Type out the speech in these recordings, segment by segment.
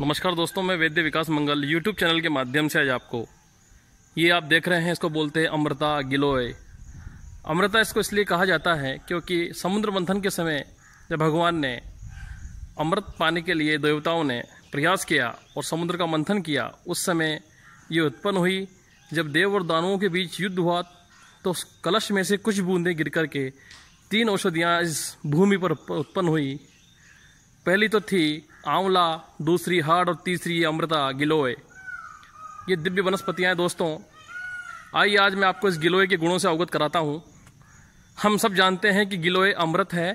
नमस्कार दोस्तों मैं वैद्य विकास मंगल यूट्यूब चैनल के माध्यम से आज आपको ये आप देख रहे हैं इसको बोलते हैं अमृता गिलोय अमृता इसको इसलिए कहा जाता है क्योंकि समुद्र मंथन के समय जब भगवान ने अमृत पाने के लिए देवताओं ने प्रयास किया और समुद्र का मंथन किया उस समय ये उत्पन्न हुई जब देव और दानवों के बीच युद्ध हुआ तो उस कलश में से कुछ बूंदें गिर करके तीन औषधियाँ इस भूमि पर उत्पन्न हुई पहली तो थी आंवला दूसरी हार्ड और तीसरी अमृता गिलोय ये दिव्य वनस्पतियाँ हैं दोस्तों आइए आज मैं आपको इस गिलोय के गुणों से अवगत कराता हूँ हम सब जानते हैं कि गिलोय अमृत है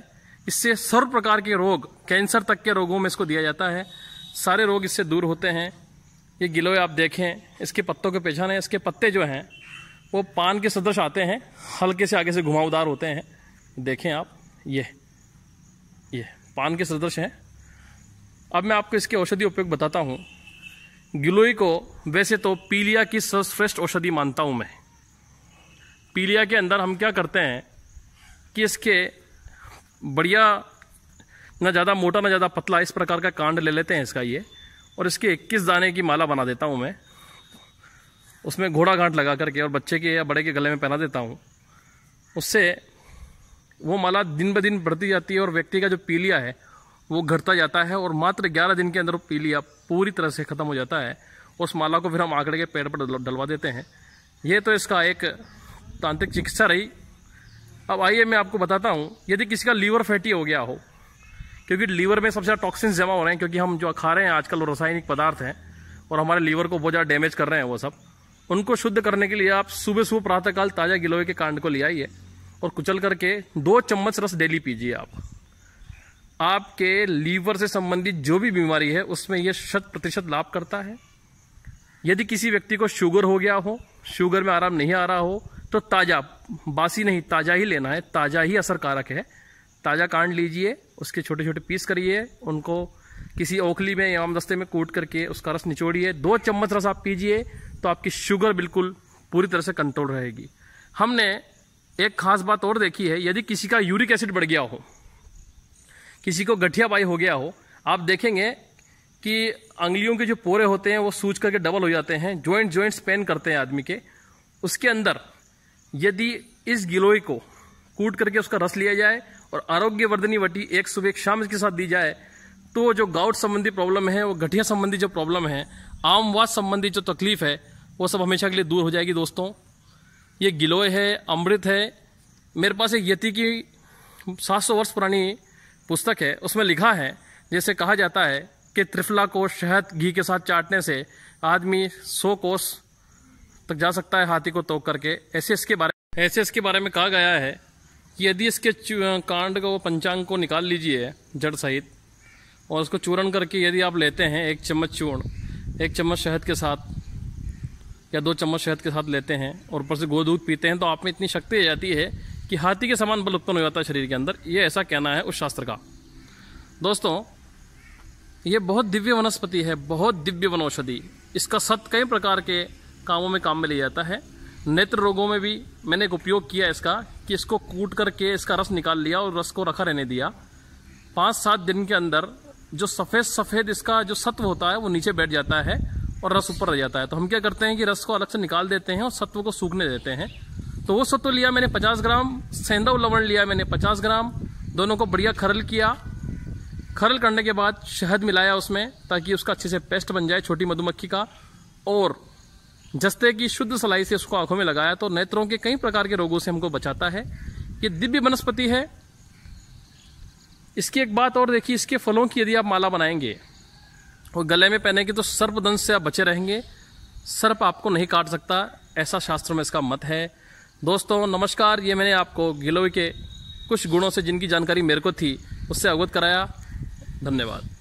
इससे सर्व प्रकार के रोग कैंसर तक के रोगों में इसको दिया जाता है सारे रोग इससे दूर होते हैं ये गिलोय आप देखें इसके पत्तों के पहचान इसके पत्ते जो हैं वो पान के सदृश आते हैं हल्के से आगे से घुमावदार होते हैं देखें आप ये ये पान के सदृश हैं अब मैं आपको इसके औषधि उपयोग बताता हूँ गिलोई को वैसे तो पीलिया की सर्वश्रेष्ठ औषधि मानता हूँ मैं पीलिया के अंदर हम क्या करते हैं कि इसके बढ़िया ना ज़्यादा मोटा ना ज़्यादा पतला इस प्रकार का कांड ले लेते हैं इसका ये और इसके 21 दाने की माला बना देता हूँ मैं उसमें घोड़ा घाट लगा करके और बच्चे के या बड़े के गले में पहना देता हूँ उससे वो माला दिन ब दिन बढ़ती जाती है और व्यक्ति का जो पीलिया है वो घटता जाता है और मात्र ग्यारह दिन के अंदर पीलिया पूरी तरह से ख़त्म हो जाता है उस माला को फिर हम आंकड़े के पेड़ पर डलवा देते हैं ये तो इसका एक तांत्रिक चिकित्सा रही अब आइए मैं आपको बताता हूँ यदि किसी का लीवर फैटी हो गया हो क्योंकि लीवर में सबसे ज़्यादा टॉक्सिन जमा हो रहे हैं क्योंकि हम जो खा रहे हैं आजकल रासायनिक पदार्थ हैं और हमारे लीवर को बहुत ज़्यादा डैमेज कर रहे हैं वो सब उनको शुद्ध करने के लिए आप सुबह सुबह प्रातःकाल ताज़ा गिलोय के कांड को ले आइए और कुचल करके दो चम्मच रस डेली पीजिए आप आपके लीवर से संबंधित जो भी बीमारी है उसमें यह शत प्रतिशत लाभ करता है यदि किसी व्यक्ति को शुगर हो गया हो शुगर में आराम नहीं आ रहा हो तो ताज़ा बासी नहीं ताज़ा ही लेना है ताज़ा ही असरकारक है ताज़ा कांड लीजिए उसके छोटे छोटे पीस करिए उनको किसी ओखली में या आमदस्ते में कूट करके उसका रस निचोड़िए दो चम्मच रस आप पीजिए तो आपकी शुगर बिल्कुल पूरी तरह से कंट्रोल रहेगी हमने एक खास बात और देखी है यदि किसी का यूरिक एसिड बढ़ गया हो किसी को गठिया बाई हो गया हो आप देखेंगे कि अंगलियों के जो पोरे होते हैं वो सूज करके डबल हो जाते हैं ज्वाइंट ज्वाइंट्स पेन करते हैं आदमी के उसके अंदर यदि इस गिलोय को कूट करके उसका रस लिया जाए और आरोग्यवर्धनी वटी एक सुबह एक शाम के साथ दी जाए तो जो गाउट संबंधी प्रॉब्लम है वो गठिया संबंधी जो प्रॉब्लम है आमवास संबंधी जो तकलीफ है वो सब हमेशा के लिए दूर हो जाएगी दोस्तों ये गिलोय है अमृत है मेरे पास एक यति की सात सौ वर्ष पुरानी पुस्तक है उसमें लिखा है जैसे कहा जाता है कि त्रिफला को शहद घी के साथ चाटने से आदमी सौ कोस तक जा सकता है हाथी को तोक करके ऐसे इसके बारे ऐसे इसके बारे में कहा गया है कि यदि इसके कांड को पंचांग को निकाल लीजिए जड़ सहित और उसको चूर्ण करके यदि आप लेते हैं एक चम्मच चूर्ण एक चम्मच शहद के साथ या दो चम्मच शहद के साथ लेते हैं और ऊपर से दूध पीते हैं तो आप में इतनी शक्ति आ जाती है कि हाथी के समान बल उत्पन्न हो जाता है शरीर के अंदर ये ऐसा कहना है उस शास्त्र का दोस्तों ये बहुत दिव्य वनस्पति है बहुत दिव्य वनौषधि इसका सत कई प्रकार के कामों में काम में लिया जाता है नेत्र रोगों में भी मैंने एक उपयोग किया इसका कि इसको कूट करके इसका रस निकाल लिया और रस को रखा रहने दिया पाँच सात दिन के अंदर जो सफ़ेद सफ़ेद इसका जो सत्व होता है वो नीचे बैठ जाता है और रस ऊपर रह जाता है तो हम क्या करते हैं कि रस को अलग से निकाल देते हैं और सत्व को सूखने देते हैं तो वो सत्तू लिया मैंने पचास ग्राम सेंधव लवण लिया मैंने पचास ग्राम दोनों को बढ़िया खरल किया खरल करने के बाद शहद मिलाया उसमें ताकि उसका अच्छे से पेस्ट बन जाए छोटी मधुमक्खी का और जस्ते की शुद्ध सलाई से उसको आंखों में लगाया तो नेत्रों के कई प्रकार के रोगों से हमको बचाता है ये दिव्य वनस्पति है इसकी एक बात और देखिए इसके फलों की यदि आप माला बनाएंगे और गले में पहनेंगे तो सर्पदंश से आप बचे रहेंगे सर्प आपको नहीं काट सकता ऐसा शास्त्रों में इसका मत है दोस्तों नमस्कार ये मैंने आपको गिलोय के कुछ गुणों से जिनकी जानकारी मेरे को थी उससे अवगत कराया धन्यवाद